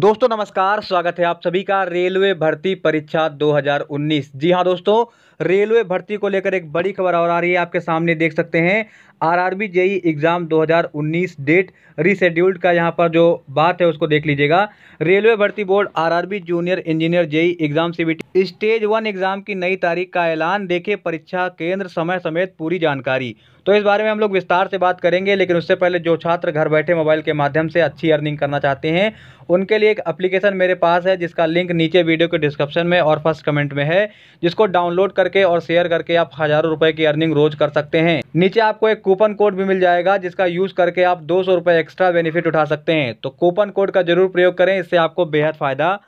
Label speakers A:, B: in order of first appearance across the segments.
A: दोस्तों नमस्कार स्वागत है आप सभी का रेलवे भर्ती परीक्षा 2019 जी हाँ दोस्तों रेलवे भर्ती को लेकर एक बड़ी खबर और आ रही है आपके सामने देख सकते हैं RRB JE exam 2019 date rescheduled का यहाँ पर जो बात है उसको देख लीजिएगा रेलवे भर्ती board RRB junior engineer JE exam CBT stage one exam की नई तारीख का ऐलान देखे परीक्षा केंद्र समय समेत पूरी जानकारी तो इस बारे में हम लोग विस्तार से बात करेंगे लेकिन उससे पहले जो छात्र घर बैठे मोबाइल के माध्यम से अच्छी अर्निंग करना चाहते हैं उनके लिए एक एप्लीकेशन मेरे पास है जिसका लिंक नीचे वीडियो के डिस्क्रिप्शन में और फर्स्ट कमेंट में है जिसको डाउनलोड करके और शेयर करके आप हज़ारों रुपये की अर्निंग रोज कर सकते हैं नीचे आपको एक कूपन कोड भी मिल जाएगा जिसका यूज़ करके आप दो सौ एक्स्ट्रा बेनिफिट उठा सकते हैं तो कूपन कोड का जरूर प्रयोग करें इससे आपको बेहद फ़ायदा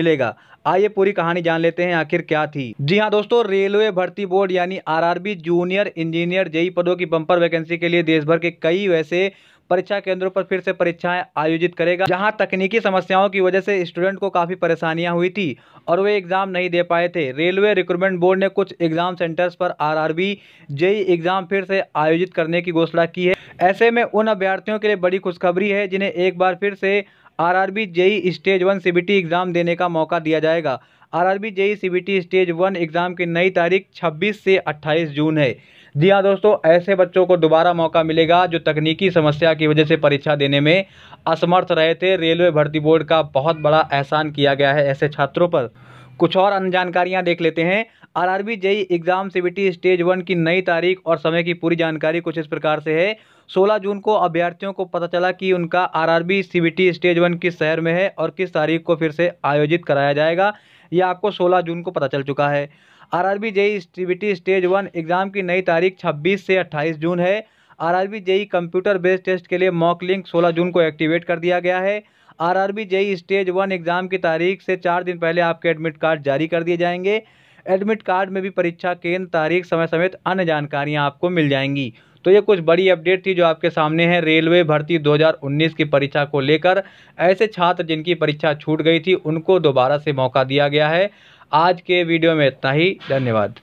A: मिलेगा आइए पूरी कहानी जान लेते हैं आखिर क्या थी जी हाँ दोस्तों रेलवे भर्ती बोर्ड यानी आरआरबी जूनियर इंजीनियर जेई पदों की बंपर वैकेंसी के लिए देश भर के कई वैसे परीक्षा केंद्रों पर फिर से परीक्षाएं आयोजित करेगा जहां तकनीकी समस्याओं की वजह से स्टूडेंट को काफ़ी परेशानियां हुई थी और वे एग्ज़ाम नहीं दे पाए थे रेलवे रिक्रूटमेंट बोर्ड ने कुछ एग्ज़ाम सेंटर्स पर आरआरबी जेई एग्ज़ाम फिर से आयोजित करने की घोषणा की है ऐसे में उन अभ्यर्थियों के लिए बड़ी खुशखबरी है जिन्हें एक बार फिर से RRB JE stage one CBT exam देने का मौका दिया जाएगा RRB JE CBT stage one exam की नई तारीख 26 से 28 जून है जी हाँ दोस्तों ऐसे बच्चों को दोबारा मौका मिलेगा जो तकनीकी समस्या की वजह से परीक्षा देने में असमर्थ रहे थे रेलवे भर्ती बोर्ड का बहुत बड़ा एहसान किया गया है ऐसे छात्रों पर कुछ और अन्य जानकारियां देख लेते हैं RRB JE exam CBT stage one की नई तारीख और समय की पूरी जानकारी कुछ इस प्रकार से है 16 जून को अभ्यर्थियों को पता चला कि उनका आरआरबी सीबीटी स्टेज वन किस शहर में है और किस तारीख को फिर से आयोजित कराया जाएगा यह आपको 16 जून को पता चल चुका है B JE T stage one exam की नई तारीख 26 से 28 जून है RRB JE computer based test के लिए मॉक लिंक 16 जून को एक्टिवेट कर दिया गया है RRB JE stage one exam की तारीख से चार दिन पहले आपके एडमिट कार्ड जारी कर दिए जाएंगे एडमिट कार्ड में भी परीक्षा केंद्र तारीख समय समेत अन्य जानकारियाँ आपको मिल जाएंगी तो ये कुछ बड़ी अपडेट थी जो आपके सामने है रेलवे भर्ती 2019 की परीक्षा को लेकर ऐसे छात्र जिनकी परीक्षा छूट गई थी उनको दोबारा से मौका दिया गया है आज के वीडियो में इतना ही धन्यवाद